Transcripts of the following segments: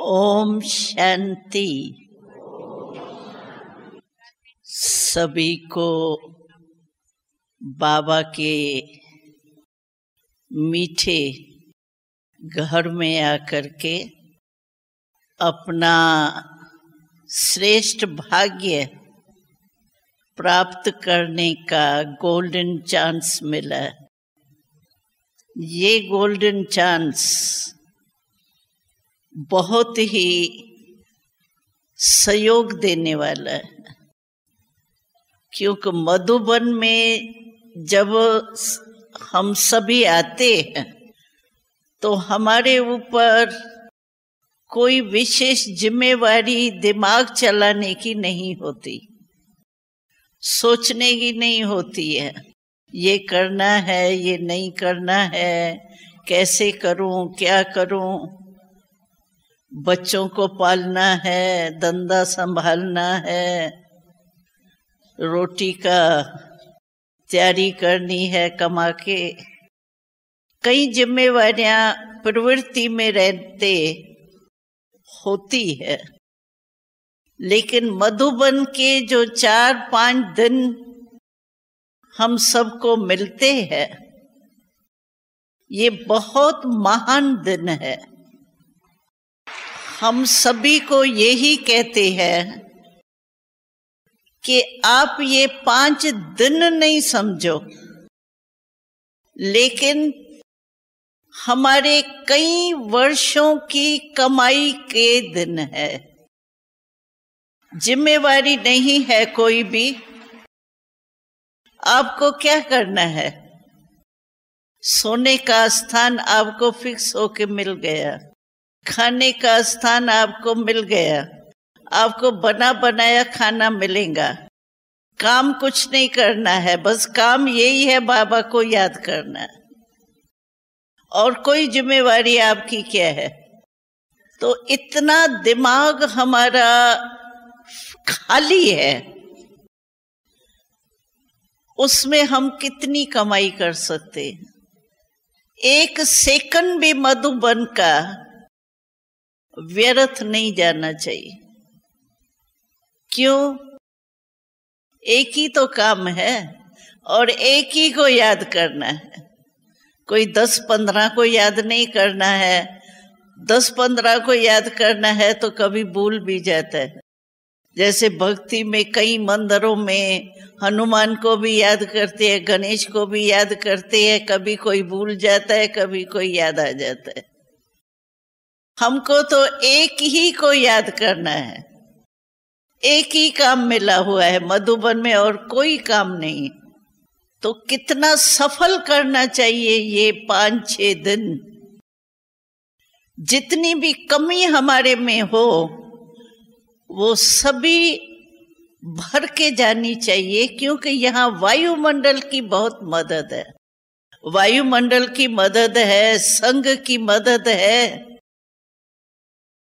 ओम शांति सभी को बाबा के मीठे घर में आकर के अपना श्रेष्ठ भाग्य प्राप्त करने का गोल्डन चांस मिला ये गोल्डन चांस बहुत ही सहयोग देने वाला है क्योंकि मधुबन में जब हम सभी आते हैं तो हमारे ऊपर कोई विशेष जिम्मेवारी दिमाग चलाने की नहीं होती सोचने की नहीं होती है ये करना है ये नहीं करना है कैसे करूं क्या करूं बच्चों को पालना है धंधा संभालना है रोटी का तैयारी करनी है कमा के कई जिम्मेवार प्रवृत्ति में रहते होती है लेकिन मधुबन के जो चार पांच दिन हम सबको मिलते हैं ये बहुत महान दिन है हम सभी को यही कहते हैं कि आप ये पांच दिन नहीं समझो लेकिन हमारे कई वर्षों की कमाई के दिन है जिम्मेवारी नहीं है कोई भी आपको क्या करना है सोने का स्थान आपको फिक्स होके मिल गया खाने का स्थान आपको मिल गया आपको बना बनाया खाना मिलेगा काम कुछ नहीं करना है बस काम यही है बाबा को याद करना और कोई जिम्मेवारी आपकी क्या है तो इतना दिमाग हमारा खाली है उसमें हम कितनी कमाई कर सकते हैं एक सेकंड भी मधुबन का व्यर्थ नहीं जाना चाहिए क्यों एक ही तो काम है और एक ही को याद करना है कोई दस पंद्रह को याद नहीं करना है दस पंद्रह को याद करना है तो कभी भूल भी जाता है जैसे भक्ति में कई मंदिरों में हनुमान को भी याद करते हैं गणेश को भी याद करते हैं कभी कोई भूल जाता है कभी कोई याद आ जाता है हमको तो एक ही को याद करना है एक ही काम मिला हुआ है मधुबन में और कोई काम नहीं तो कितना सफल करना चाहिए ये पांच छह दिन जितनी भी कमी हमारे में हो वो सभी भर के जानी चाहिए क्योंकि यहाँ वायुमंडल की बहुत मदद है वायुमंडल की मदद है संघ की मदद है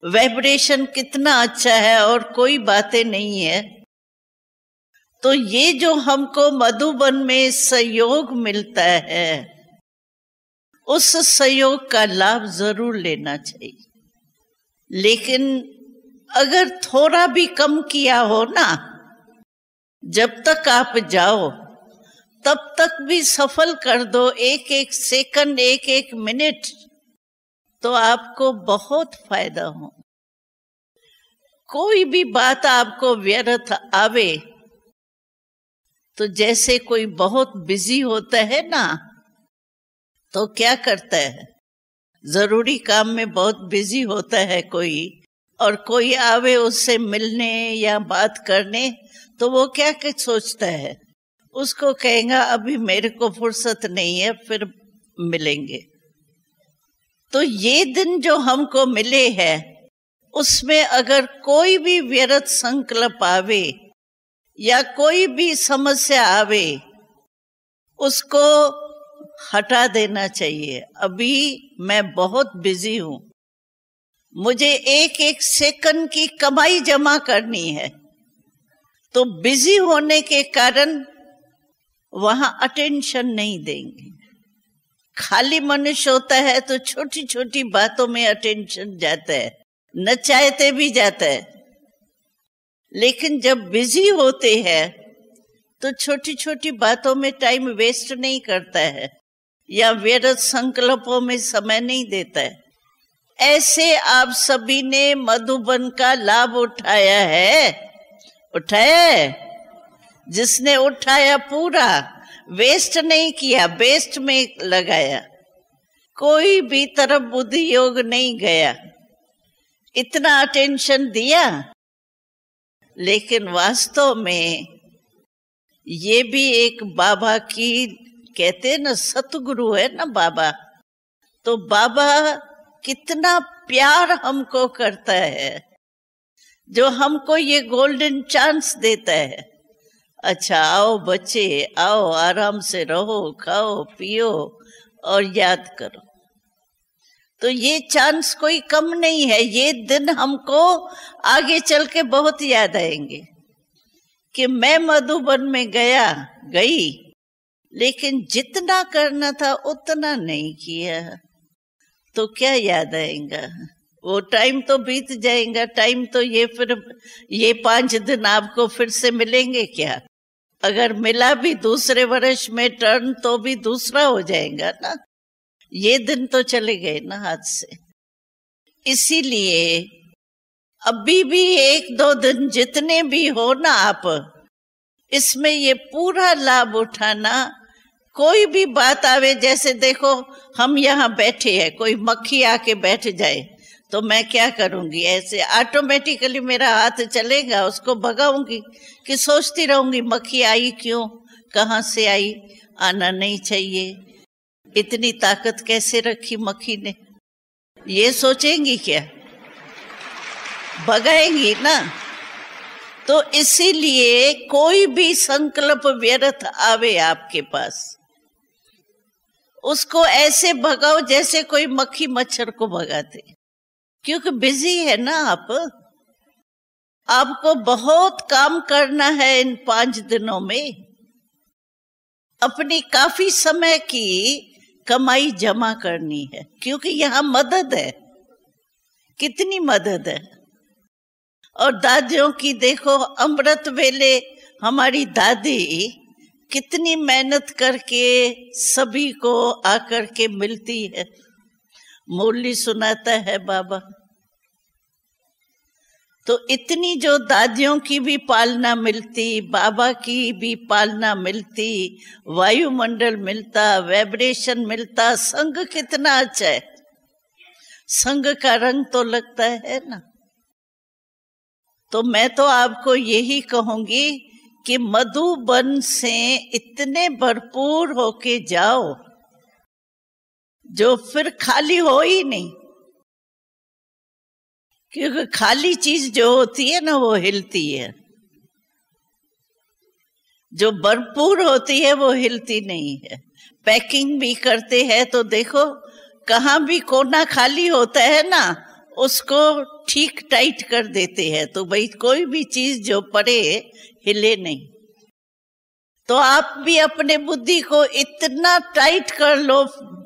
वाइब्रेशन कितना अच्छा है और कोई बातें नहीं है तो ये जो हमको मधुबन में सहयोग मिलता है उस सहयोग का लाभ जरूर लेना चाहिए लेकिन अगर थोड़ा भी कम किया हो ना जब तक आप जाओ तब तक भी सफल कर दो एक एक सेकंड एक एक मिनट तो आपको बहुत फायदा हो कोई भी बात आपको व्यर्थ आवे तो जैसे कोई बहुत बिजी होता है ना तो क्या करता है जरूरी काम में बहुत बिजी होता है कोई और कोई आवे उससे मिलने या बात करने तो वो क्या क्या सोचता है उसको कहेगा अभी मेरे को फुर्सत नहीं है फिर मिलेंगे तो ये दिन जो हमको मिले है उसमें अगर कोई भी व्यर्थ संकल्प आवे या कोई भी समस्या आवे उसको हटा देना चाहिए अभी मैं बहुत बिजी हूं मुझे एक एक सेकंड की कमाई जमा करनी है तो बिजी होने के कारण वहां अटेंशन नहीं देंगे खाली मनुष्य होता है तो छोटी छोटी बातों में अटेंशन जाता है न चाहते भी जाता है लेकिन जब बिजी होते हैं तो छोटी छोटी बातों में टाइम वेस्ट नहीं करता है या व्यर्थ संकल्पों में समय नहीं देता है ऐसे आप सभी ने मधुबन का लाभ उठाया है उठाया जिसने उठाया पूरा वेस्ट नहीं किया बेस्ट में लगाया कोई भी तरफ बुद्धि योग नहीं गया इतना अटेंशन दिया लेकिन वास्तव में ये भी एक बाबा की कहते ना सतगुरु है ना बाबा तो बाबा कितना प्यार हमको करता है जो हमको ये गोल्डन चांस देता है अच्छा आओ बच्चे आओ आराम से रहो खाओ पियो और याद करो तो ये चांस कोई कम नहीं है ये दिन हमको आगे चल के बहुत याद आएंगे कि मैं मधुबन में गया गई लेकिन जितना करना था उतना नहीं किया तो क्या याद आएगा वो टाइम तो बीत जाएगा टाइम तो ये फिर ये पांच दिन आपको फिर से मिलेंगे क्या अगर मिला भी दूसरे वर्ष में टर्न तो भी दूसरा हो जाएगा ना ये दिन तो चले गए ना हाथ से इसीलिए अभी भी एक दो दिन जितने भी हो ना आप इसमें ये पूरा लाभ उठाना कोई भी बात आवे जैसे देखो हम यहाँ बैठे हैं कोई मक्खी आके बैठ जाए तो मैं क्या करूंगी ऐसे ऑटोमेटिकली मेरा हाथ चलेगा उसको भगाऊंगी कि सोचती रहूंगी मक्खी आई क्यों कहाँ से आई आना नहीं चाहिए इतनी ताकत कैसे रखी मक्खी ने ये सोचेंगी क्या भगाएंगी ना तो इसीलिए कोई भी संकल्प व्यर्थ आवे आपके पास उसको ऐसे भगाओ जैसे कोई मक्खी मच्छर को भगाते क्योंकि बिजी है ना आप आपको बहुत काम करना है इन पांच दिनों में अपनी काफी समय की कमाई जमा करनी है क्योंकि यहां मदद है कितनी मदद है और दादियों की देखो अमृत वेले हमारी दादी कितनी मेहनत करके सभी को आकर के मिलती है मुरली सुनाता है बाबा तो इतनी जो दादियों की भी पालना मिलती बाबा की भी पालना मिलती वायुमंडल मिलता वाइब्रेशन मिलता संग कितना अच्छा है संग का रंग तो लगता है ना तो मैं तो आपको यही कहूंगी कि मधुबन से इतने भरपूर होके जाओ जो फिर खाली हो ही नहीं क्योंकि खाली चीज जो होती है ना वो हिलती है जो भरपूर होती है वो हिलती नहीं है पैकिंग भी करते हैं तो देखो कहाँ भी कोना खाली होता है ना उसको ठीक टाइट कर देते हैं तो भाई कोई भी चीज जो पड़े हिले नहीं तो आप भी अपने बुद्धि को इतना टाइट कर लो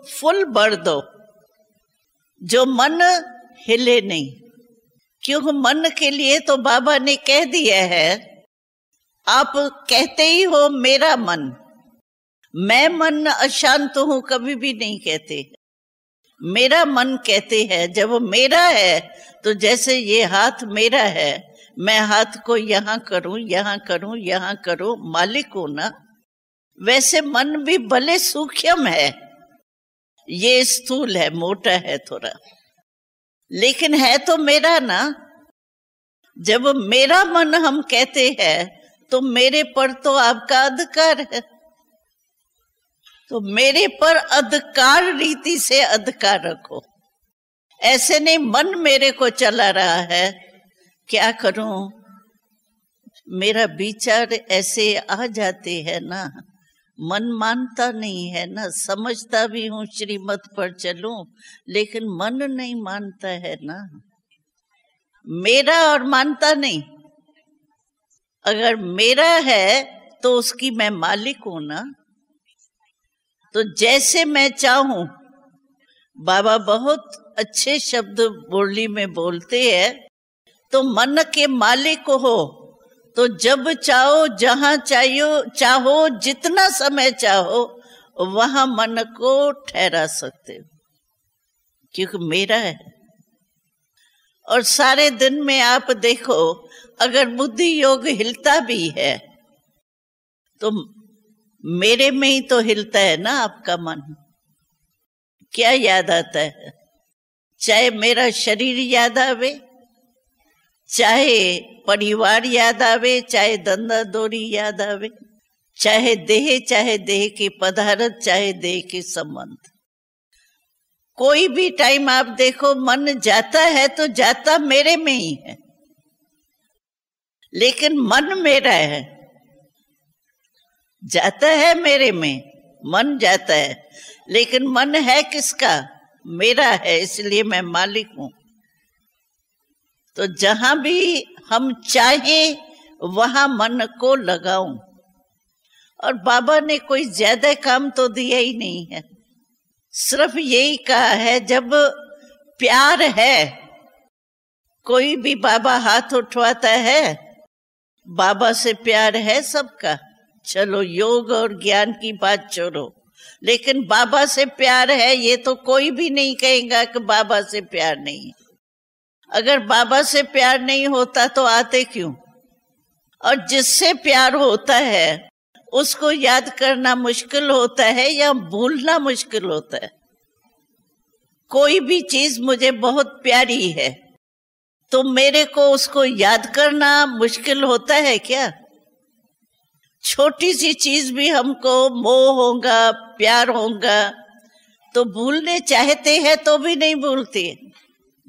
फुल बढ़ दो जो मन हिले नहीं क्यों मन के लिए तो बाबा ने कह दिया है आप कहते ही हो मेरा मन मैं मन अशांत हूं कभी भी नहीं कहते मेरा मन कहते हैं जब मेरा है तो जैसे ये हाथ मेरा है मैं हाथ को यहाँ करूं यहाँ करूं यहाँ करूं मालिक हूं ना वैसे मन भी भले सूक्ष्म है ये स्थूल है मोटा है थोड़ा लेकिन है तो मेरा ना जब मेरा मन हम कहते हैं तो मेरे पर तो आपका अधिकार है तो मेरे पर अधिकार रीति से अधिकार रखो ऐसे नहीं मन मेरे को चला रहा है क्या करूं मेरा विचार ऐसे आ जाते हैं ना मन मानता नहीं है ना समझता भी हूँ श्रीमत पर चलू लेकिन मन नहीं मानता है ना मेरा और मानता नहीं अगर मेरा है तो उसकी मैं मालिक हूं ना तो जैसे मैं चाहूं बाबा बहुत अच्छे शब्द बोली में बोलते हैं तो मन के मालिक हो तो जब चाहो जहां चाहिए चाहो जितना समय चाहो वहां मन को ठहरा सकते हो क्योंकि मेरा है और सारे दिन में आप देखो अगर बुद्धि योग हिलता भी है तो मेरे में ही तो हिलता है ना आपका मन क्या याद आता है चाहे मेरा शरीर याद आवे चाहे परिवार याद आवे चाहे धंधा दौरी याद आवे चाहे देह चाहे देह के पदार्थ चाहे देह के संबंध कोई भी टाइम आप देखो मन जाता है तो जाता मेरे में ही है लेकिन मन मेरा है जाता है मेरे में मन जाता है लेकिन मन है किसका मेरा है इसलिए मैं मालिक हूं तो जहां भी हम चाहें वहां मन को लगाऊं और बाबा ने कोई ज्यादा काम तो दिया ही नहीं है सिर्फ यही कहा है जब प्यार है कोई भी बाबा हाथ उठवाता है बाबा से प्यार है सबका चलो योग और ज्ञान की बात छोड़ो लेकिन बाबा से प्यार है ये तो कोई भी नहीं कहेगा कि बाबा से प्यार नहीं अगर बाबा से प्यार नहीं होता तो आते क्यों और जिससे प्यार होता है उसको याद करना मुश्किल होता है या भूलना मुश्किल होता है कोई भी चीज मुझे बहुत प्यारी है तो मेरे को उसको याद करना मुश्किल होता है क्या छोटी सी चीज भी हमको मोह होगा प्यार होगा तो भूलने चाहते हैं तो भी नहीं भूलती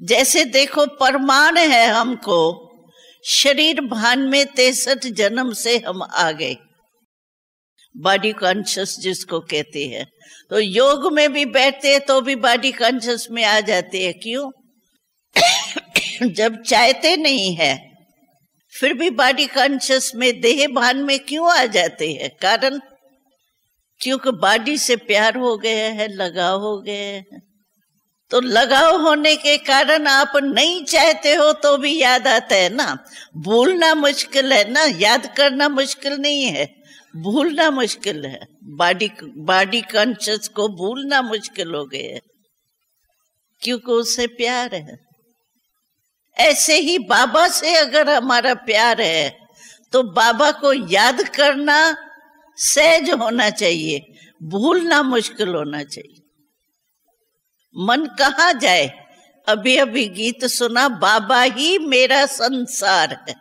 जैसे देखो परमान है हमको शरीर भान में तेसठ जन्म से हम आ गए बॉडी कॉन्शियस जिसको कहते हैं तो योग में भी बैठते हैं तो भी बॉडी कॉन्शियस में आ जाते हैं क्यों जब चाहते नहीं है फिर भी बॉडी कॉन्शियस में देह भान में क्यों आ जाते हैं कारण क्योंकि बॉडी से प्यार हो गया है लगाव हो गया है तो लगाव होने के कारण आप नहीं चाहते हो तो भी याद आता है ना भूलना मुश्किल है ना याद करना मुश्किल नहीं है भूलना मुश्किल है बॉडी बॉडी कॉन्शियस को भूलना मुश्किल हो गया है क्योंकि उससे प्यार है ऐसे ही बाबा से अगर हमारा प्यार है तो बाबा को याद करना सहज होना चाहिए भूलना मुश्किल होना चाहिए मन कहा जाए अभी अभी गीत सुना बाबा ही मेरा संसार है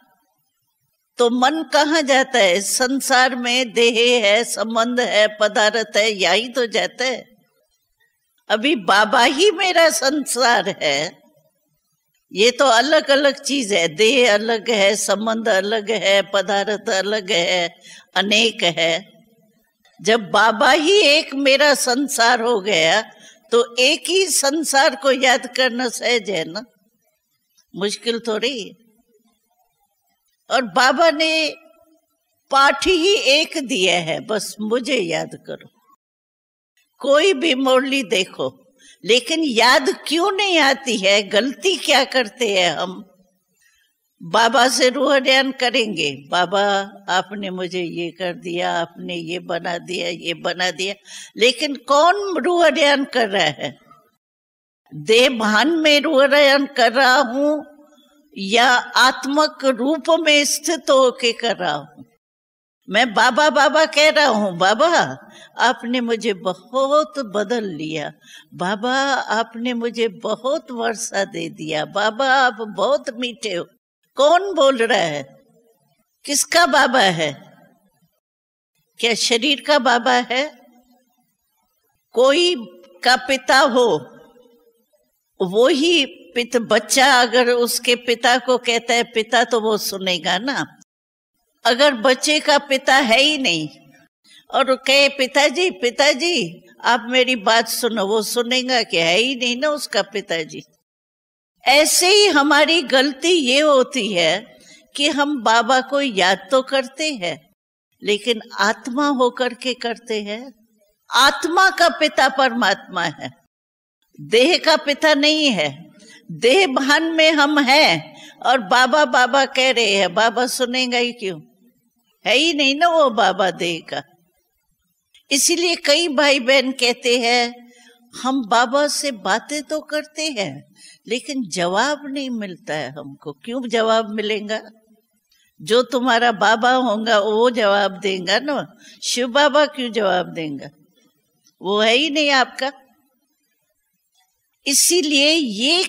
तो मन कहा जाता है संसार में देह है संबंध है पदार्थ है यही तो जाता है अभी बाबा ही मेरा संसार है ये तो अलग अलग चीज है देह अलग है संबंध अलग है पदार्थ अलग है अनेक है जब बाबा ही एक मेरा संसार हो गया तो एक ही संसार को याद करना सहज है ना मुश्किल थोड़ी और बाबा ने पाठ ही एक दिया है बस मुझे याद करो कोई भी मुरली देखो लेकिन याद क्यों नहीं आती है गलती क्या करते हैं हम बाबा से रूह रूहरियान करेंगे बाबा आपने मुझे ये कर दिया आपने ये बना दिया ये बना दिया लेकिन कौन रूह रूहरियान कर रहा है भान में रूह रूहरियान कर रहा हूं या आत्मक रूप में स्थित होके कर रहा हूं मैं बाबा बाबा कह रहा हूं बाबा आपने मुझे बहुत बदल लिया बाबा आपने मुझे बहुत वर्षा दे दिया बाबा आप बहुत मीठे हो कौन बोल रहा है किसका बाबा है क्या शरीर का बाबा है कोई का पिता हो वो ही पित बच्चा अगर उसके पिता को कहता है पिता तो वो सुनेगा ना अगर बच्चे का पिता है ही नहीं और कहे पिताजी पिताजी आप मेरी बात सुनो वो सुनेगा कि है ही नहीं ना उसका पिताजी ऐसे ही हमारी गलती ये होती है कि हम बाबा को याद तो करते हैं लेकिन आत्मा होकर के करते हैं आत्मा का पिता परमात्मा है देह का पिता नहीं है देह भान में हम हैं और बाबा बाबा कह रहे हैं बाबा सुनेगा ही क्यों है ही नहीं ना वो बाबा देह का इसीलिए कई भाई बहन कहते हैं हम बाबा से बातें तो करते हैं लेकिन जवाब नहीं मिलता है हमको क्यों जवाब मिलेगा जो तुम्हारा बाबा होगा वो जवाब देगा ना शिव बाबा क्यों जवाब देगा वो है ही नहीं आपका इसीलिए ये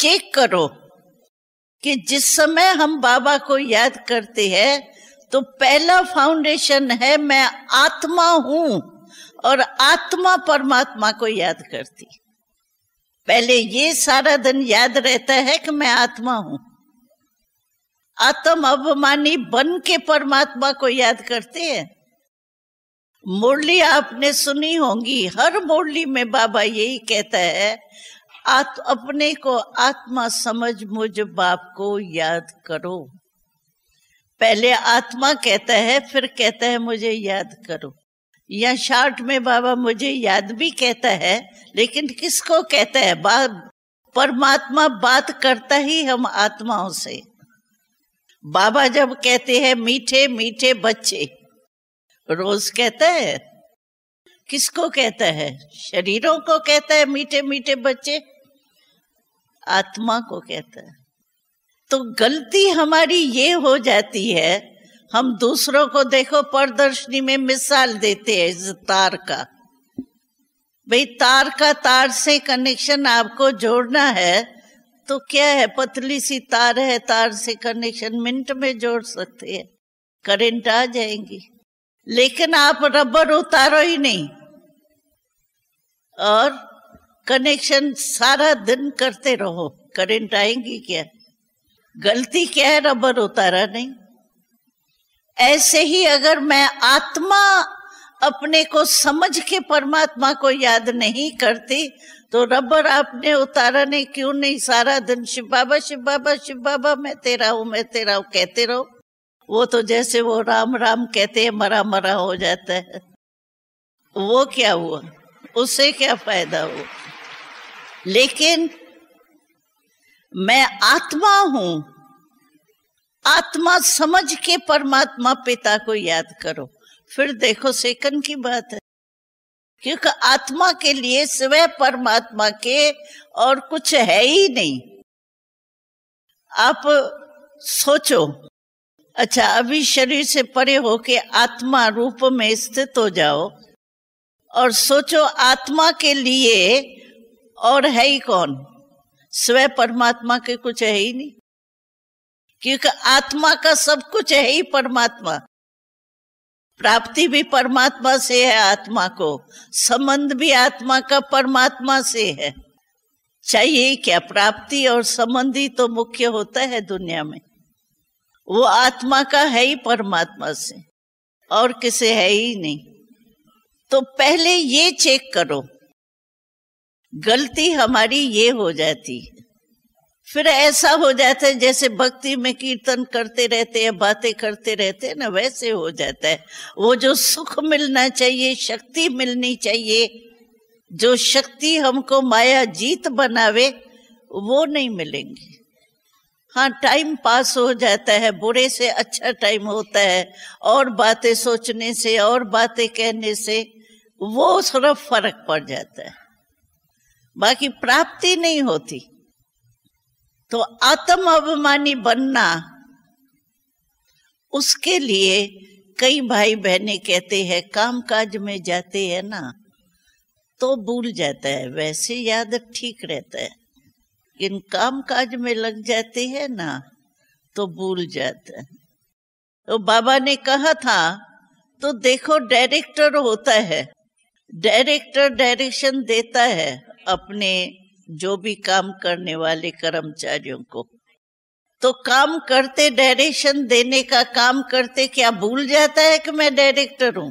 चेक करो कि जिस समय हम बाबा को याद करते हैं तो पहला फाउंडेशन है मैं आत्मा हूं और आत्मा परमात्मा को याद करती पहले ये सारा दिन याद रहता है कि मैं आत्मा हूं आत्म अभिमानी बन के परमात्मा को याद करते हैं मुरली आपने सुनी होंगी हर मुरली में बाबा यही कहता है आत, अपने को आत्मा समझ मुझ बाप को याद करो पहले आत्मा कहता है फिर कहता है मुझे याद करो या शॉर्ट में बाबा मुझे याद भी कहता है लेकिन किसको कहता है बा परमात्मा बात करता ही हम आत्माओं से बाबा जब कहते हैं मीठे मीठे बच्चे रोज कहता है किसको कहता है शरीरों को कहता है मीठे मीठे बच्चे आत्मा को कहता है तो गलती हमारी ये हो जाती है हम दूसरों को देखो प्रदर्शनी में मिसाल देते हैं इस तार का भाई तार का तार से कनेक्शन आपको जोड़ना है तो क्या है पतली सी तार है तार से कनेक्शन मिनट में जोड़ सकते हैं करंट आ जाएंगी लेकिन आप रबर उतारो ही नहीं और कनेक्शन सारा दिन करते रहो करंट आएंगी क्या गलती क्या है रबर उतारा नहीं ऐसे ही अगर मैं आत्मा अपने को समझ के परमात्मा को याद नहीं करती तो रबर आपने उतारा नहीं क्यों नहीं सारा दिन शिव बाबा शिव बाबा शिव बाबा मैं तेरा हूं मैं तेरा हूं कहते रहो वो तो जैसे वो राम राम कहते हैं मरा मरा हो जाता है वो क्या हुआ उससे क्या फायदा हुआ लेकिन मैं आत्मा हूं आत्मा समझ के परमात्मा पिता को याद करो फिर देखो सेकंड की बात है क्योंकि आत्मा के लिए स्वयं परमात्मा के और कुछ है ही नहीं आप सोचो अच्छा अभी शरीर से परे होके आत्मा रूप में स्थित हो जाओ और सोचो आत्मा के लिए और है ही कौन स्वयं परमात्मा के कुछ है ही नहीं क्योंकि आत्मा का सब कुछ है ही परमात्मा प्राप्ति भी परमात्मा से है आत्मा को संबंध भी आत्मा का परमात्मा से है चाहिए क्या प्राप्ति और संबंधी तो मुख्य होता है दुनिया में वो आत्मा का है ही परमात्मा से और किसे है ही नहीं तो पहले ये चेक करो गलती हमारी ये हो जाती है फिर ऐसा हो जाता है जैसे भक्ति में कीर्तन करते रहते हैं बातें करते रहते हैं ना वैसे हो जाता है वो जो सुख मिलना चाहिए शक्ति मिलनी चाहिए जो शक्ति हमको माया जीत बनावे वो नहीं मिलेंगी हाँ टाइम पास हो जाता है बुरे से अच्छा टाइम होता है और बातें सोचने से और बातें कहने से वो सिर्फ फर्क पड़ जाता है बाकी प्राप्ति नहीं होती तो आत्म अभिमानी बनना उसके लिए कई भाई बहने कहते हैं काम काज में जाते हैं ना तो भूल जाता है वैसे याद ठीक रहता है लेकिन काम काज में लग जाते हैं ना तो भूल जाता है तो बाबा ने कहा था तो देखो डायरेक्टर होता है डायरेक्टर डायरेक्शन देता है अपने जो भी काम करने वाले कर्मचारियों को तो काम करते डायरेक्शन देने का काम करते क्या भूल जाता है कि मैं डायरेक्टर हूं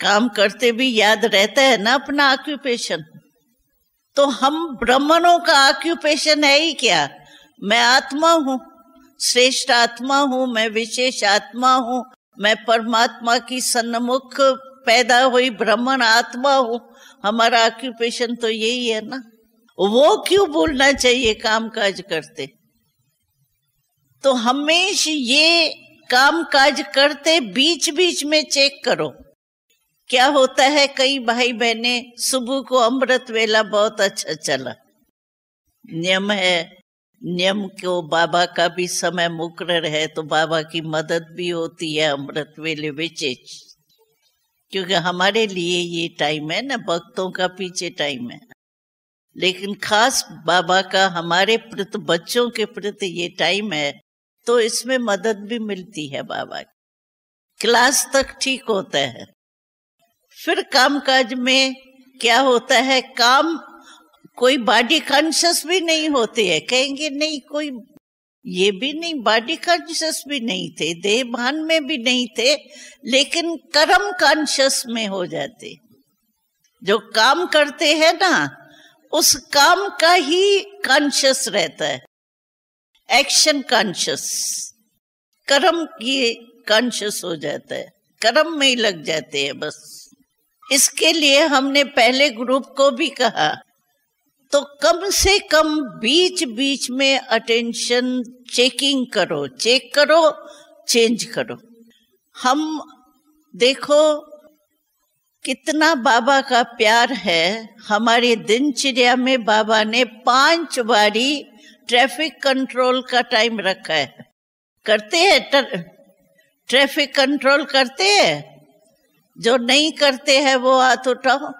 काम करते भी याद रहता है ना अपना ऑक्यूपेशन तो हम ब्राह्मणों का ऑक्यूपेशन है ही क्या मैं आत्मा हूं श्रेष्ठ आत्मा हूं मैं विशेष आत्मा हूं मैं परमात्मा की सन्मुख पैदा हुई ब्राह्मण आत्मा हूं हमारा ऑक्यूपेशन तो यही है ना वो क्यों बोलना चाहिए काम काज करते तो हमेशा ये काम काज करते बीच बीच में चेक करो क्या होता है कई भाई बहने सुबह को अमृत वेला बहुत अच्छा चला नियम है नियम को बाबा का भी समय मुकर है तो बाबा की मदद भी होती है अमृत वेले विशेष क्योंकि हमारे लिए ये टाइम है ना भक्तों का पीछे टाइम है लेकिन खास बाबा का हमारे प्रति बच्चों के प्रति ये टाइम है तो इसमें मदद भी मिलती है बाबा की क्लास तक ठीक होता है फिर कामकाज में क्या होता है काम कोई बॉडी कॉन्शियस भी नहीं होते है कहेंगे नहीं कोई ये भी नहीं बॉडी कॉन्शियस भी नहीं थे देह भान में भी नहीं थे लेकिन कर्म कॉन्शियस में हो जाते जो काम करते हैं ना उस काम का ही कॉन्शियस रहता है एक्शन कॉन्शियस कर्म की कॉन्शियस हो जाता है कर्म में ही लग जाते हैं बस इसके लिए हमने पहले ग्रुप को भी कहा तो कम से कम बीच बीच में अटेंशन चेकिंग करो चेक करो चेंज करो हम देखो कितना बाबा का प्यार है हमारी दिनचर्या में बाबा ने पांच बारी ट्रैफिक कंट्रोल का टाइम रखा है करते हैं ट्रैफिक कंट्रोल करते हैं जो नहीं करते हैं वो हाथ उठाओ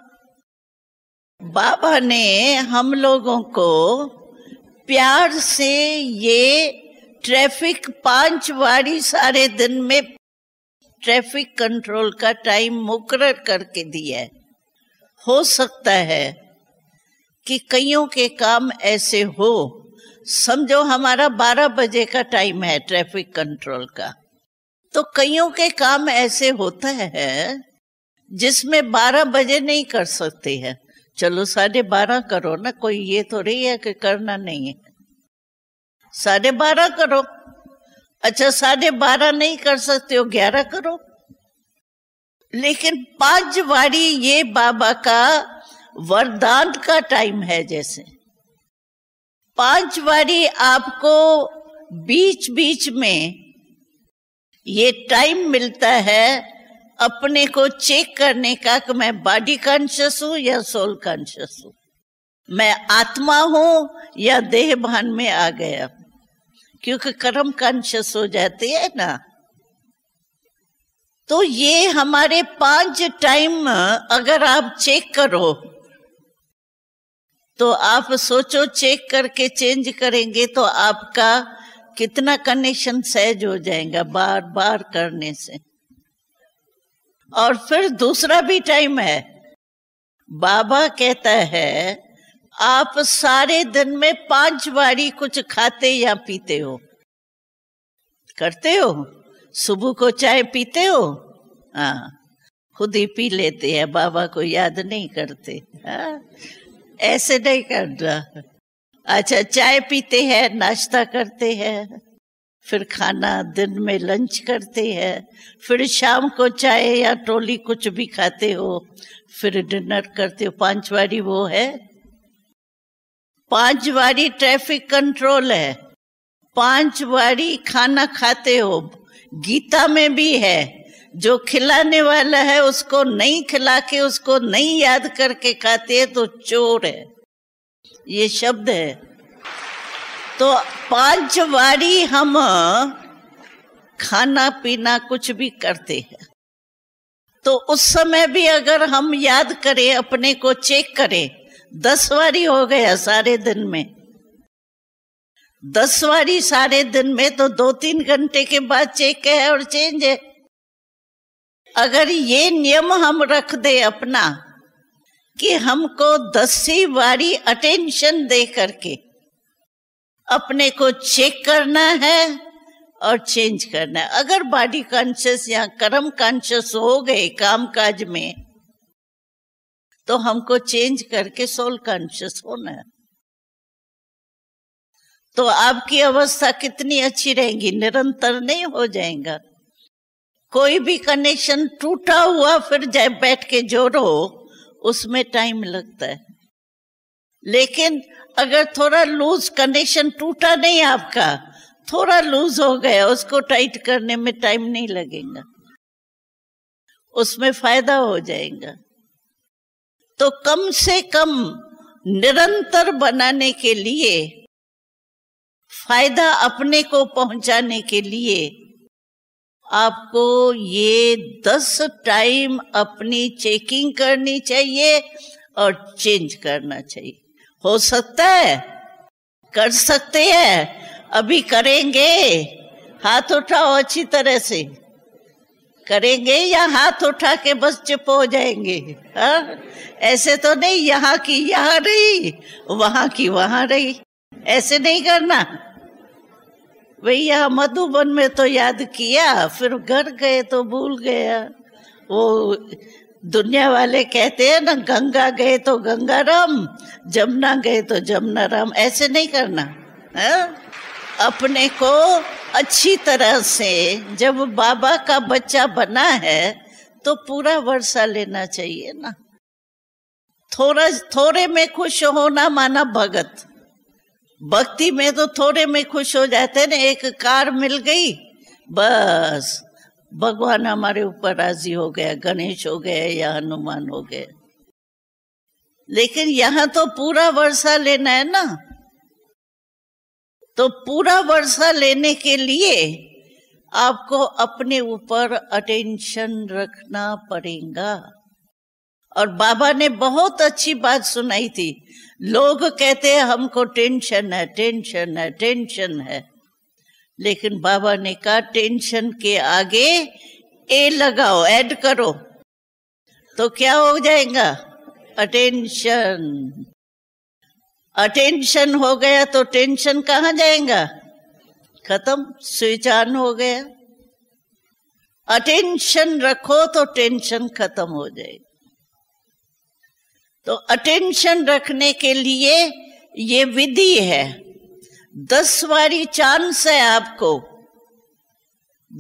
बाबा ने हम लोगों को प्यार से ये ट्रैफिक पांच बारी सारे दिन में ट्रैफिक कंट्रोल का टाइम मुकर करके दिया है हो सकता है कि कईयों के काम ऐसे हो समझो हमारा बारह बजे का टाइम है ट्रैफिक कंट्रोल का तो कईयों के काम ऐसे होता है जिसमें बारह बजे नहीं कर सकते हैं चलो साढ़े बारह करो ना कोई ये तो रही है कि करना नहीं है साढ़े बारह करो अच्छा साढ़े बारह नहीं कर सकते हो ग्यारह करो लेकिन पांच वाड़ी ये बाबा का वरदान का टाइम है जैसे पांच वाड़ी आपको बीच बीच में ये टाइम मिलता है अपने को चेक करने का कि मैं बॉडी कॉन्शियस हूं या सोल कॉन्शियस हूं मैं आत्मा हूं या देह भान में आ गया क्योंकि कर्म कॉन्शियस हो जाते हैं ना तो ये हमारे पांच टाइम अगर आप चेक करो तो आप सोचो चेक करके चेंज करेंगे तो आपका कितना कनेक्शन सहज हो जाएगा बार बार करने से और फिर दूसरा भी टाइम है बाबा कहता है आप सारे दिन में पांच बारी कुछ खाते या पीते हो करते हो सुबह को चाय पीते हो हाँ खुद ही पी लेते हैं बाबा को याद नहीं करते हा? ऐसे नहीं कर रहा अच्छा चाय पीते हैं नाश्ता करते हैं फिर खाना दिन में लंच करते हैं फिर शाम को चाय या टोली कुछ भी खाते हो फिर डिनर करते हो पांच बारी वो है पांच बारी ट्रैफिक कंट्रोल है पांच बारी खाना खाते हो गीता में भी है जो खिलाने वाला है उसको नहीं खिला के उसको नहीं याद करके खाते है तो चोर है ये शब्द है तो पांच बारी हम खाना पीना कुछ भी करते हैं तो उस समय भी अगर हम याद करें अपने को चेक करें दस बारी हो गया सारे दिन में दस बारी सारे दिन में तो दो तीन घंटे के बाद चेक है और चेंज है अगर ये नियम हम रख दे अपना कि हमको दसी बारी अटेंशन दे करके अपने को चेक करना है और चेंज करना है अगर बॉडी कॉन्शियस या कर्म कॉन्शियस हो गए काम काज में तो हमको चेंज करके सोल कॉन्शियस होना है तो आपकी अवस्था कितनी अच्छी रहेगी निरंतर नहीं हो जाएगा कोई भी कनेक्शन टूटा हुआ फिर जाए बैठ के जोड़ो उसमें टाइम लगता है लेकिन अगर थोड़ा लूज कनेक्शन टूटा नहीं आपका थोड़ा लूज हो गया उसको टाइट करने में टाइम नहीं लगेगा उसमें फायदा हो जाएगा तो कम से कम निरंतर बनाने के लिए फायदा अपने को पहुंचाने के लिए आपको ये दस टाइम अपनी चेकिंग करनी चाहिए और चेंज करना चाहिए हो सकता है कर सकते हैं अभी करेंगे हाथ उठाओ अच्छी तरह से करेंगे या हाथ उठा के बस चुप हो जाएंगे हा? ऐसे तो नहीं यहाँ की यहाँ रही वहां की वहां रही ऐसे नहीं करना भैया मधुबन में तो याद किया फिर घर गए तो भूल गया वो दुनिया वाले कहते हैं ना गंगा गए तो गंगा राम जमुना गए तो जमुना राम ऐसे नहीं करना हा? अपने को अच्छी तरह से जब बाबा का बच्चा बना है तो पूरा वर्षा लेना चाहिए ना थोड़ा थोड़े में खुश होना माना भगत भक्ति में तो थोड़े में खुश हो जाते ना एक कार मिल गई बस भगवान हमारे ऊपर राजी हो गया गणेश हो गए या हनुमान हो गए लेकिन यहाँ तो पूरा वर्षा लेना है ना तो पूरा वर्षा लेने के लिए आपको अपने ऊपर अटेंशन रखना पड़ेगा और बाबा ने बहुत अच्छी बात सुनाई थी लोग कहते हैं हमको टेंशन है टेंशन है टेंशन है लेकिन बाबा ने कहा टेंशन के आगे ए लगाओ ऐड करो तो क्या हो जाएगा अटेंशन अटेंशन हो गया तो टेंशन कहाँ जाएगा खत्म स्विच ऑन हो गया अटेंशन रखो तो टेंशन खत्म हो जाएगी तो अटेंशन रखने के लिए ये विधि है दस बारी चांस है आपको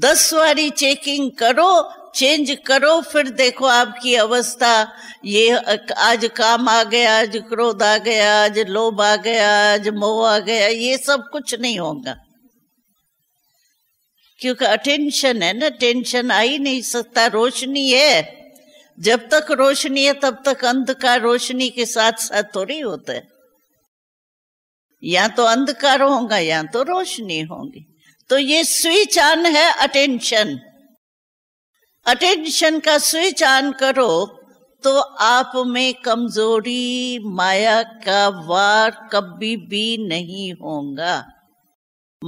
दस बारी चेकिंग करो चेंज करो फिर देखो आपकी अवस्था ये आज काम आ गया आज क्रोध आ गया आज लोभ आ गया आज मोह आ गया ये सब कुछ नहीं होगा क्योंकि अटेंशन है ना टेंशन आ ही नहीं सकता रोशनी है जब तक रोशनी है तब तक अंधकार रोशनी के साथ साथ थोड़ी होता है या तो अंधकार होगा या तो रोशनी होगी तो ये स्विच ऑन है अटेंशन अटेंशन का स्विच ऑन करो तो आप में कमजोरी माया का वार कभी भी नहीं होगा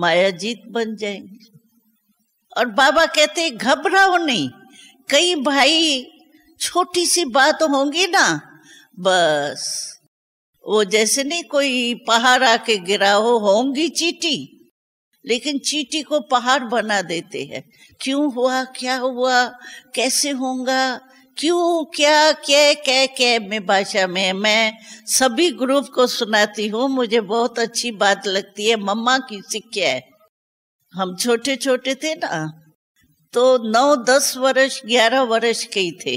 माया जीत बन जाएंगे और बाबा कहते घबराओ नहीं कई भाई छोटी सी बात होंगी ना बस वो जैसे नहीं कोई पहाड़ आके गिरा हो होंगी चीटी लेकिन चीटी को पहाड़ बना देते हैं क्यों हुआ क्या हुआ कैसे होगा क्यों क्या क्या क्या क्या में भाषा में मैं सभी ग्रुप को सुनाती हूँ मुझे बहुत अच्छी बात लगती है मम्मा की सिक्ख्या है हम छोटे छोटे थे ना तो नौ दस वर्ष ग्यारह वर्ष के ही थे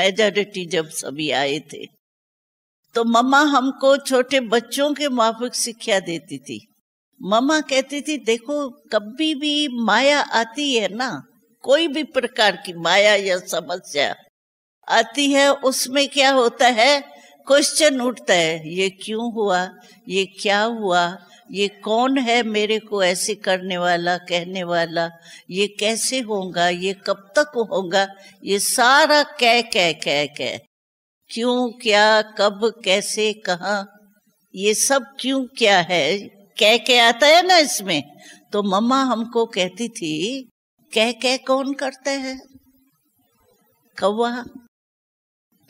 मेजोरिटी जब सभी आए थे तो मम्मा हमको छोटे बच्चों के माफिक शिक्षा देती थी मम्मा कहती थी देखो कभी भी माया आती है ना कोई भी प्रकार की माया या समस्या आती है उसमें क्या होता है क्वेश्चन उठता है ये क्यों हुआ ये क्या हुआ ये कौन है मेरे को ऐसे करने वाला कहने वाला ये कैसे होगा ये कब तक होगा ये सारा कह कह कह कह क्यों क्या कब कैसे कहा ये सब क्यों क्या है कह के आता है ना इसमें तो मम्मा हमको कहती थी कह कह कौन करते हैं कौवा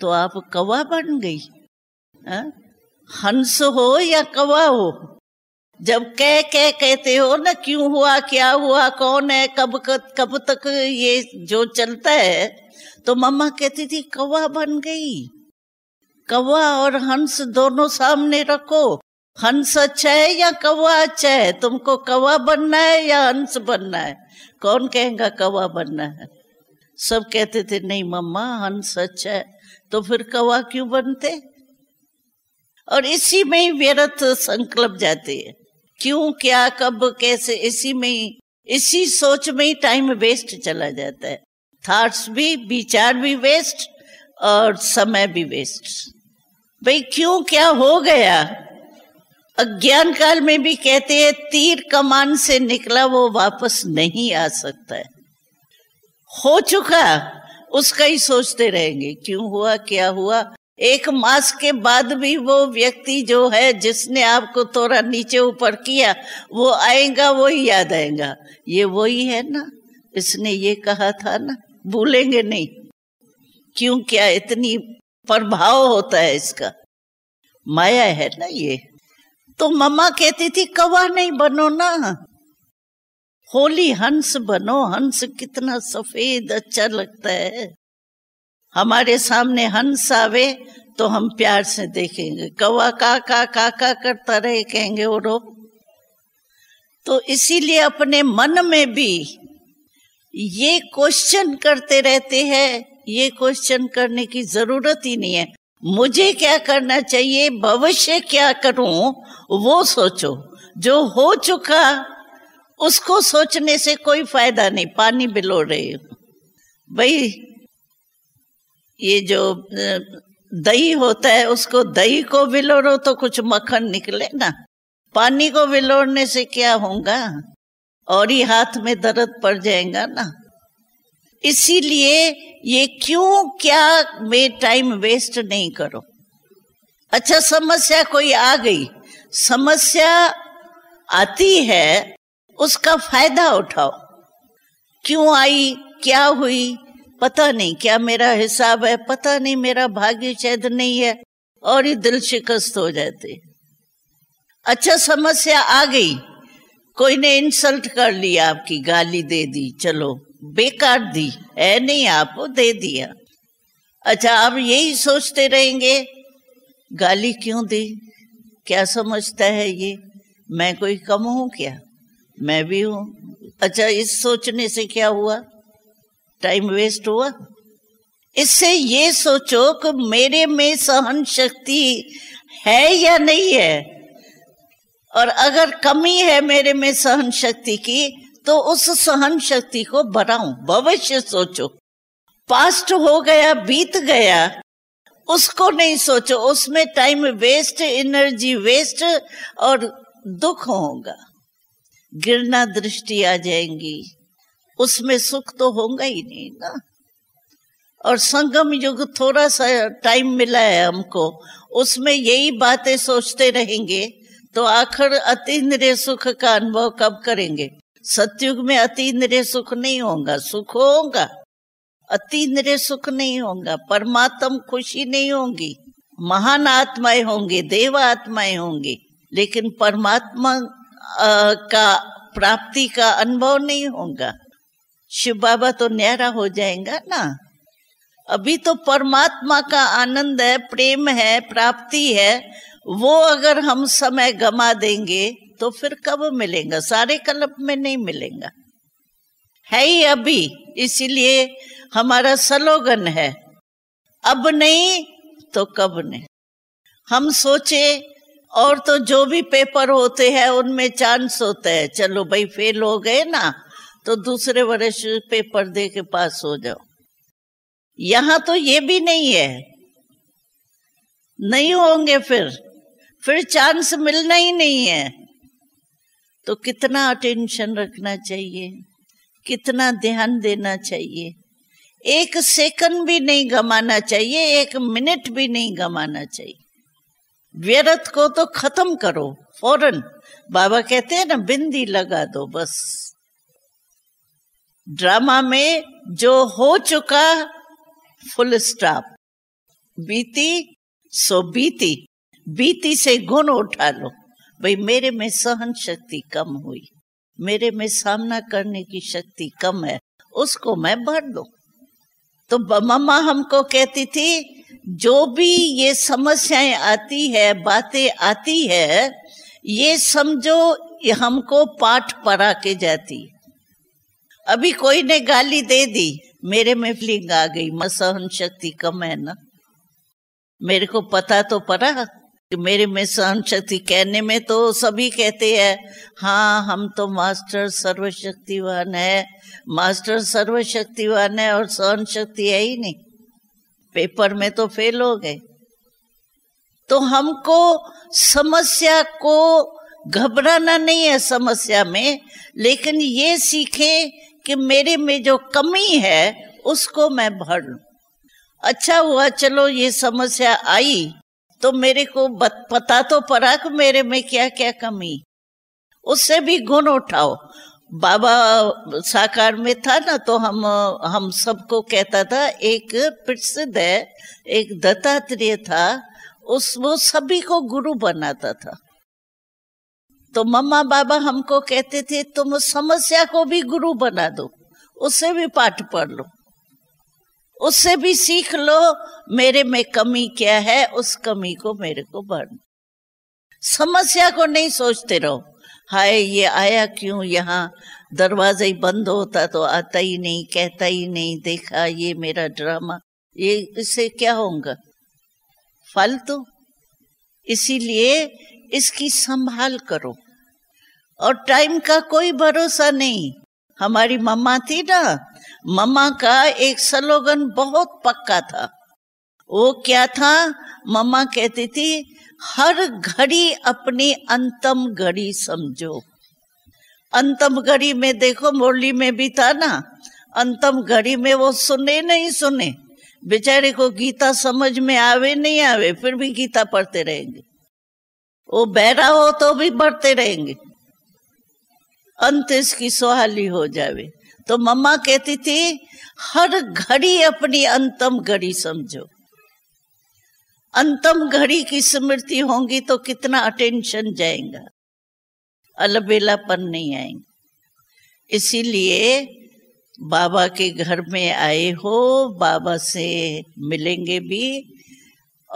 तो आप कौवा बन गई हाँ? हंस हो या कौवा हो जब कह कह कहते हो ना क्यों हुआ क्या हुआ कौन है कब कब तक ये जो चलता है तो मम्मा कहती थी कौवा बन गई कौवा और हंस दोनों सामने रखो हंस अच्छा है या कौवा अच्छा है तुमको कौवा बनना है या हंस बनना है कौन कहेगा कौवा बनना है सब कहते थे नहीं मम्मा हंस अच्छा है तो फिर कौवा क्यों बनते और इसी में ही व्यर्थ संकल्प जाते है क्यों क्या कब कैसे इसी में ही इसी सोच में ही टाइम वेस्ट चला जाता है थाट्स भी विचार भी वेस्ट और समय भी वेस्ट भाई क्यों क्या हो गया अज्ञान काल में भी कहते हैं तीर कमान से निकला वो वापस नहीं आ सकता है हो चुका उसका ही सोचते रहेंगे क्यों हुआ क्या हुआ एक मास के बाद भी वो व्यक्ति जो है जिसने आपको थोड़ा नीचे ऊपर किया वो आएगा वो ही याद आएगा ये वही है ना इसने ये कहा था ना भूलेंगे नहीं क्यों क्या इतनी प्रभाव होता है इसका माया है ना ये तो मम्मा कहती थी कवा नहीं बनो ना होली हंस बनो हंस कितना सफेद अच्छा लगता है हमारे सामने हंस आवे तो हम प्यार से देखेंगे कवा का का का का करता रहे कहेंगे ओरो तो इसीलिए अपने मन में भी ये क्वेश्चन करते रहते हैं ये क्वेश्चन करने की जरूरत ही नहीं है मुझे क्या करना चाहिए भविष्य क्या करूं वो सोचो जो हो चुका उसको सोचने से कोई फायदा नहीं पानी बिलो रहे हो भाई ये जो दही होता है उसको दही को बिलोरो तो कुछ मक्खन निकले ना पानी को बिलोड़ने से क्या होगा और ही हाथ में दर्द पड़ जाएगा ना इसीलिए ये क्यों क्या मैं टाइम वेस्ट नहीं करो अच्छा समस्या कोई आ गई समस्या आती है उसका फायदा उठाओ क्यों आई क्या हुई पता नहीं क्या मेरा हिसाब है पता नहीं मेरा भाग्य शायद नहीं है और ही दिल शिकस्त हो जाते अच्छा समस्या आ गई कोई ने इंसल्ट कर लिया आपकी गाली दे दी चलो बेकार दी है नहीं आपको दे दिया अच्छा आप यही सोचते रहेंगे गाली क्यों दी क्या समझता है ये मैं कोई कम हूं क्या मैं भी हूं अच्छा इस सोचने से क्या हुआ टाइम वेस्ट हुआ इससे ये सोचो कि मेरे में सहन शक्ति है या नहीं है और अगर कमी है मेरे में सहन शक्ति की तो उस सहन शक्ति को बढ़ाऊं भविष्य सोचो पास्ट हो गया बीत गया उसको नहीं सोचो उसमें टाइम वेस्ट एनर्जी वेस्ट और दुख होगा गिरना दृष्टि आ जाएंगी उसमें सुख तो होगा ही नहीं ना और संगम युग थोड़ा सा टाइम मिला है हमको उसमें यही बातें सोचते रहेंगे तो आखिर अति सुख का अनुभव कब करेंगे सत्युग में अति इंद्रिय सुख नहीं होगा सुख होगा अति इंद्रिय सुख नहीं होगा परमात्म खुशी नहीं होगी महान आत्माएं होंगी देव आत्माएं होंगी लेकिन परमात्मा का प्राप्ति का अनुभव नहीं होगा शिव बाबा तो न्यारा हो जाएगा ना अभी तो परमात्मा का आनंद है प्रेम है प्राप्ति है वो अगर हम समय गमा देंगे तो फिर कब मिलेगा सारे कल्प में नहीं मिलेगा है ही अभी इसीलिए हमारा सलोगन है अब नहीं तो कब नहीं हम सोचे और तो जो भी पेपर होते हैं उनमें चांस होता है चलो भाई फेल हो गए ना तो दूसरे वर्ष पेपर दे के पास हो जाओ यहां तो ये भी नहीं है नहीं होंगे फिर फिर चांस मिलना ही नहीं है तो कितना अटेंशन रखना चाहिए कितना ध्यान देना चाहिए एक सेकंड भी नहीं गमाना चाहिए एक मिनट भी नहीं गमाना चाहिए व्यर्थ को तो खत्म करो फौरन बाबा कहते हैं ना बिंदी लगा दो बस ड्रामा में जो हो चुका फुल स्टॉप बीती सो बीती बीती से गुण उठा लो भाई मेरे में सहन शक्ति कम हुई मेरे में सामना करने की शक्ति कम है उसको मैं भर दो तो मम्मा हमको कहती थी जो भी ये समस्याएं आती है बातें आती है ये समझो ये हमको पाठ पढ़ा के जाती अभी कोई ने गाली दे दी मेरे में फिलिंग आ गई मसहन शक्ति कम है ना मेरे को पता तो पड़ा कि मेरे में सहन शक्ति कहने में तो सभी कहते हैं हाँ हम तो मास्टर सर्वशक्तिवान है मास्टर सर्वशक्तिवान है और सहन शक्ति है ही नहीं पेपर में तो फेल हो गए तो हमको समस्या को घबराना नहीं है समस्या में लेकिन ये सीखे कि मेरे में जो कमी है उसको मैं भर लू अच्छा हुआ चलो ये समस्या आई तो मेरे को पता तो पड़ा कि मेरे में क्या क्या कमी उससे भी गुण उठाओ बाबा साकार में था ना तो हम हम सबको कहता था एक प्रसिद्ध है एक दत्तात्रेय था उस वो सभी को गुरु बनाता था तो मम्मा बाबा हमको कहते थे तुम समस्या को भी गुरु बना दो उससे भी पाठ पढ़ लो उससे भी सीख लो मेरे में कमी क्या है उस कमी को मेरे को भर समस्या को नहीं सोचते रहो हाय ये आया क्यों यहाँ दरवाजे ही बंद होता तो आता ही नहीं कहता ही नहीं देखा ये मेरा ड्रामा ये इससे क्या होगा फालतू तो। इसीलिए इसकी संभाल करो और टाइम का कोई भरोसा नहीं हमारी मम्मा थी ना ममा का एक स्लोगन बहुत पक्का था वो क्या था ममा कहती थी हर घड़ी अपनी अंतम घड़ी समझो अंतम घड़ी में देखो मुरली में भी था ना अंतम घड़ी में वो सुने नहीं सुने बेचारे को गीता समझ में आवे नहीं आवे फिर भी गीता पढ़ते रहेंगे वो बहरा हो तो भी पढ़ते रहेंगे अंत इसकी सुहाली हो जावे तो मम्मा कहती थी हर घड़ी अपनी अंतम घड़ी समझो अंतम घड़ी की स्मृति होगी तो कितना अटेंशन जाएगा अलबेलापन नहीं आएंगे इसीलिए बाबा के घर में आए हो बाबा से मिलेंगे भी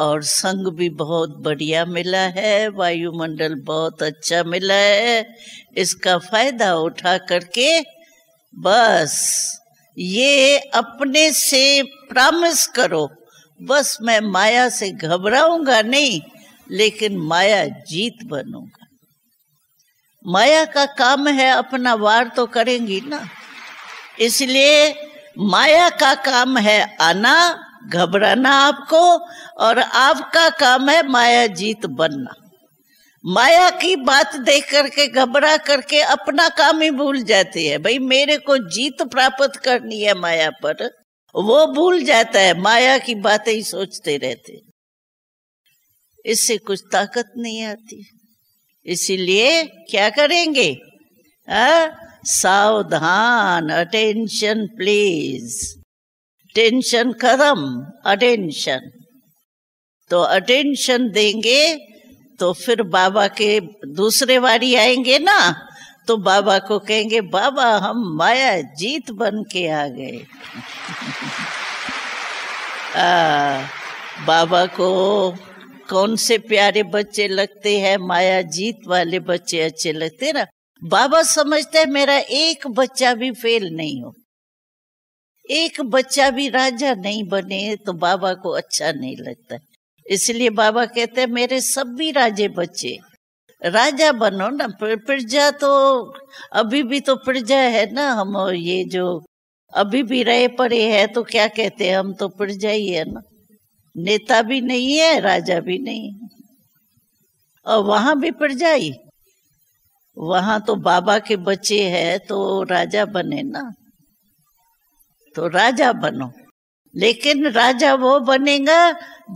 और संग भी बहुत बढ़िया मिला है वायुमंडल बहुत अच्छा मिला है इसका फायदा उठा करके बस ये अपने से प्रॉमिस करो बस मैं माया से घबराऊंगा नहीं लेकिन माया जीत बनूंगा माया का काम है अपना वार तो करेंगी ना इसलिए माया का काम है आना घबराना आपको और आपका काम है माया जीत बनना माया की बात देख करके घबरा करके अपना काम ही भूल जाती है भाई मेरे को जीत प्राप्त करनी है माया पर वो भूल जाता है माया की बातें ही सोचते रहते इससे कुछ ताकत नहीं आती इसीलिए क्या करेंगे आ? सावधान अटेंशन प्लीज टेंशन खत्म अटेंशन तो अटेंशन देंगे तो फिर बाबा के दूसरे बारी आएंगे ना तो बाबा को कहेंगे बाबा हम माया जीत बन के आ गए बाबा को कौन से प्यारे बच्चे लगते हैं माया जीत वाले बच्चे अच्छे लगते ना बाबा समझते है मेरा एक बच्चा भी फेल नहीं हो एक बच्चा भी राजा नहीं बने तो बाबा को अच्छा नहीं लगता इसलिए बाबा कहते हैं मेरे सभी राजे बच्चे राजा बनो ना प्रजा तो अभी भी तो प्रजा है ना हम ये जो अभी भी रहे पड़े हैं तो क्या कहते हैं हम तो प्रजा ही है ना नेता भी नहीं है राजा भी नहीं है और वहां भी प्रजा ही वहां तो बाबा के बच्चे हैं तो राजा बने ना तो राजा बनो लेकिन राजा वो बनेगा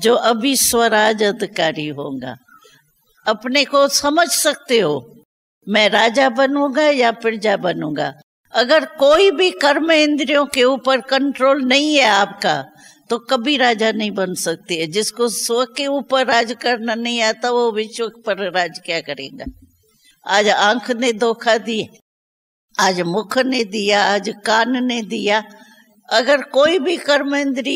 जो अभी स्वराज अधिकारी होगा अपने को समझ सकते हो मैं राजा बनूंगा या प्रजा बनूंगा अगर कोई भी कर्म इंद्रियों के ऊपर कंट्रोल नहीं है आपका तो कभी राजा नहीं बन सकती है जिसको स्व के ऊपर राज करना नहीं आता वो विश्व पर राज क्या करेगा आज आंख ने धोखा दी आज मुख ने दिया आज कान ने दिया अगर कोई भी कर्मेंद्री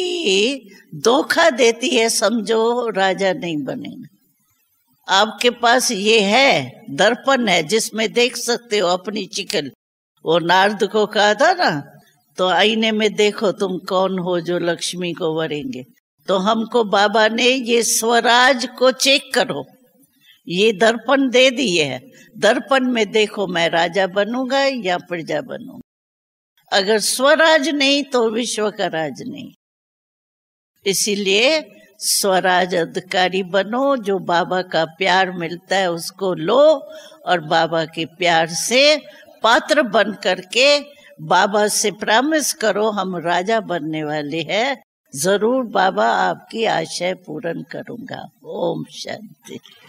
धोखा देती है समझो राजा नहीं बनेगा आपके पास ये है दर्पण है जिसमें देख सकते हो अपनी चिकन वो नारद को कहा था ना तो आईने में देखो तुम कौन हो जो लक्ष्मी को वरेंगे तो हमको बाबा ने ये स्वराज को चेक करो ये दर्पण दे दिए है दर्पण में देखो मैं राजा बनूंगा या प्रजा बनूंगा अगर स्वराज नहीं तो विश्व का राज नहीं इसीलिए स्वराज अधिकारी बनो जो बाबा का प्यार मिलता है उसको लो और बाबा के प्यार से पात्र बन करके बाबा से प्रॉमिस करो हम राजा बनने वाले हैं जरूर बाबा आपकी आशय पूर्ण करूंगा ओम शांति